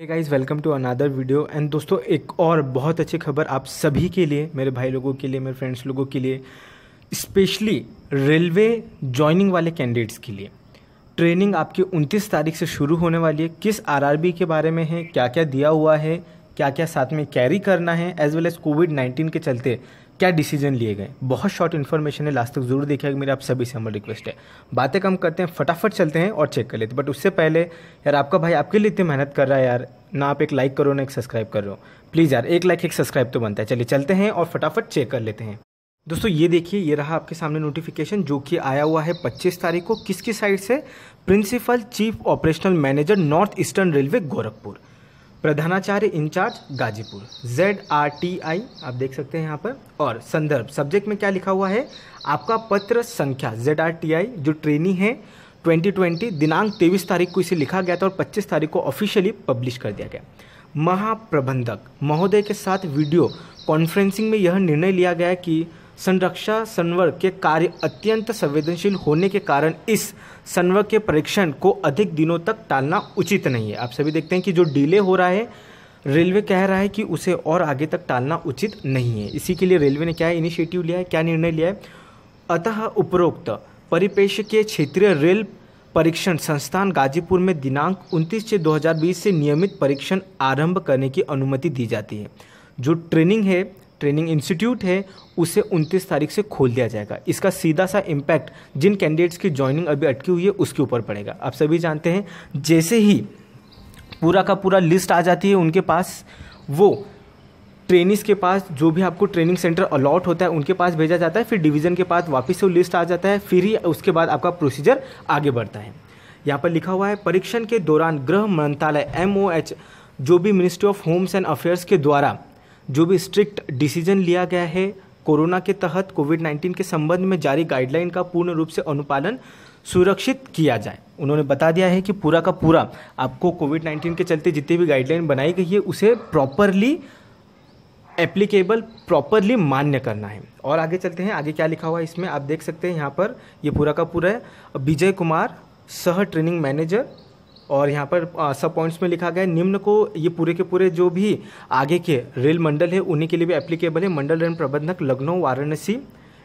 hey guys welcome to another video and दोस्तों एक और बहुत अच्छी खबर आप सभी के लिए मेरे भाई लोगों के लिए मेरे फ्रेंड्स लोगों के लिए स्पेशली रेलवे जॉइनिंग वाले कैंडिडेट्स के लिए ट्रेनिंग आपकी 29 तारीख से शुरू होने वाली है किस आरआरबी के बारे में है क्या क्या दिया हुआ है क्या क्या साथ में कैरी करना है as well as covid nineteen के चलते क्या डिसीजन लिए गए बहुत शॉर्ट इन्फॉर्मेशन है लास्ट तक जरूर देखिएगा मेरा आप सभी से हमारी रिक्वेस्ट है बातें कम करते हैं फटाफट चलते हैं और चेक कर लेते बट उससे पहले यार आपका भाई आपके लिए इतनी मेहनत कर रहा है यार ना आप एक लाइक करो ना एक सब्सक्राइब करो प्लीज़ यार एक लाइक एक सब्सक्राइब तो बनता है चलिए चलते हैं और फटाफट चेक कर लेते हैं दोस्तों ये देखिए ये रहा आपके सामने नोटिफिकेशन जो कि आया हुआ है 25 तारीख को किसकी साइड से principal chief operational manager North Eastern railway Gorakhpur प्रधानाचार्य incharge Ghazipur Z R T I आप देख सकते हैं यहाँ पर और संदर्भ सब्जेक्ट में क्या लिखा हुआ है आपका पत्र संख्या जेड आर टी आई जो ट्रेनी है 2020 दिनांक 23 तारीख को इसे लिखा गया था और 25 तारीख को ऑफिशियली पब्लिश कर दिया गया महाप्रबंधक महोदय के साथ वीडियो कॉन्फ्रेंसिंग में यह निर्णय लिया गया कि संरक्षा संवर्ग के कार्य अत्यंत संवेदनशील होने के कारण इस संवर्ग के परीक्षण को अधिक दिनों तक टालना उचित नहीं है आप सभी देखते हैं कि जो डिले हो रहा है रेलवे कह रहा है कि उसे और आगे तक टालना उचित नहीं है इसी के लिए रेलवे ने क्या इनिशिएटिव लिया है क्या निर्णय लिया है अतः उपरोक्त परिपेक्ष के क्षेत्रीय रेल परीक्षण संस्थान गाजीपुर में दिनांक 29 छः 2020 से नियमित परीक्षण आरंभ करने की अनुमति दी जाती है जो ट्रेनिंग है ट्रेनिंग इंस्टीट्यूट है उसे 29 तारीख से खोल दिया जाएगा इसका सीधा सा इम्पैक्ट जिन कैंडिडेट्स की ज्वाइनिंग अभी अटकी हुई है उसके ऊपर पड़ेगा आप सभी जानते हैं जैसे ही पूरा का पूरा लिस्ट आ जाती है उनके पास वो ट्रेनिस के पास जो भी आपको ट्रेनिंग सेंटर अलॉट होता है उनके पास भेजा जाता है फिर डिवीज़न के पास वापस से लिस्ट आ जाता है फिर ही उसके बाद आपका प्रोसीजर आगे बढ़ता है यहाँ पर लिखा हुआ है परीक्षण के दौरान गृह मंत्रालय एम जो भी ministry of homes and affairs के द्वारा जो भी स्ट्रिक्ट डिसीजन लिया गया है कोरोना के तहत कोविड 19 के संबंध में जारी गाइडलाइन का पूर्ण रूप से अनुपालन सुरक्षित किया जाए उन्होंने बता दिया है कि पूरा का पूरा आपको कोविड 19 के चलते जितनी भी गाइडलाइन बनाई गई है उसे प्रॉपरली एप्लीकेबल प्रॉपरली मान्य करना है और आगे चलते हैं आगे क्या लिखा हुआ है इसमें आप देख सकते हैं यहाँ पर ये पूरा का पूरा है विजय कुमार सह ट्रेनिंग मैनेजर और यहाँ पर सब पॉइंट्स में लिखा गया है निम्न को ये पूरे के पूरे जो भी आगे के रेल मंडल है उन्हीं के लिए भी एप्लीकेबल है मंडल रेल प्रबंधक लखनऊ वाराणसी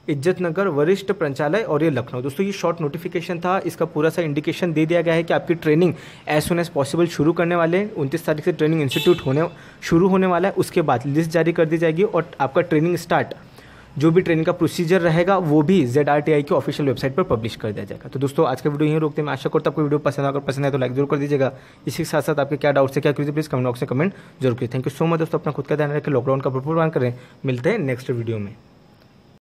इज्जत नगर वरिष्ठ पंचालय और ये लखनऊ दोस्तों ये शॉर्ट नोटिफिकेशन था इसका पूरा सा इंडिकेशन दे दिया गया है कि आपकी training as soon as possible शुरू करने वाले हैं उनतीस तारीख से ट्रेनिंग इंस्टीट्यूट होने शुरू होने वाला है उसके बाद लिस्ट जारी कर दी जाएगी और आपका ट्रेनिंग स्टार्ट जो भी ट्रेनिंग का प्रोसीजर रहेगा वो भी जेड आर टी आई की ऑफिशियल वेबसाइट पर पब्लिश कर दिया जाएगा तो दोस्तों आज का वीडियो यहीं रोकते हैं मैं आशा करता हूँ आपको वीडियो पसंद अगर पसंद है तो लाइक जरूर कर दीजिएगा इसी के साथ साथ आपके क्या डाउट्स है क्या क्यों प्लीज़ कमेंट बॉक्स में कमेंट जरूर कीजिए थैंक यू सो मच दोस्तों अपना खुद का ध्यान रखें लॉकडाउन का भरपूर मान करें मिलते हैं नेक्स्ट वीडियो में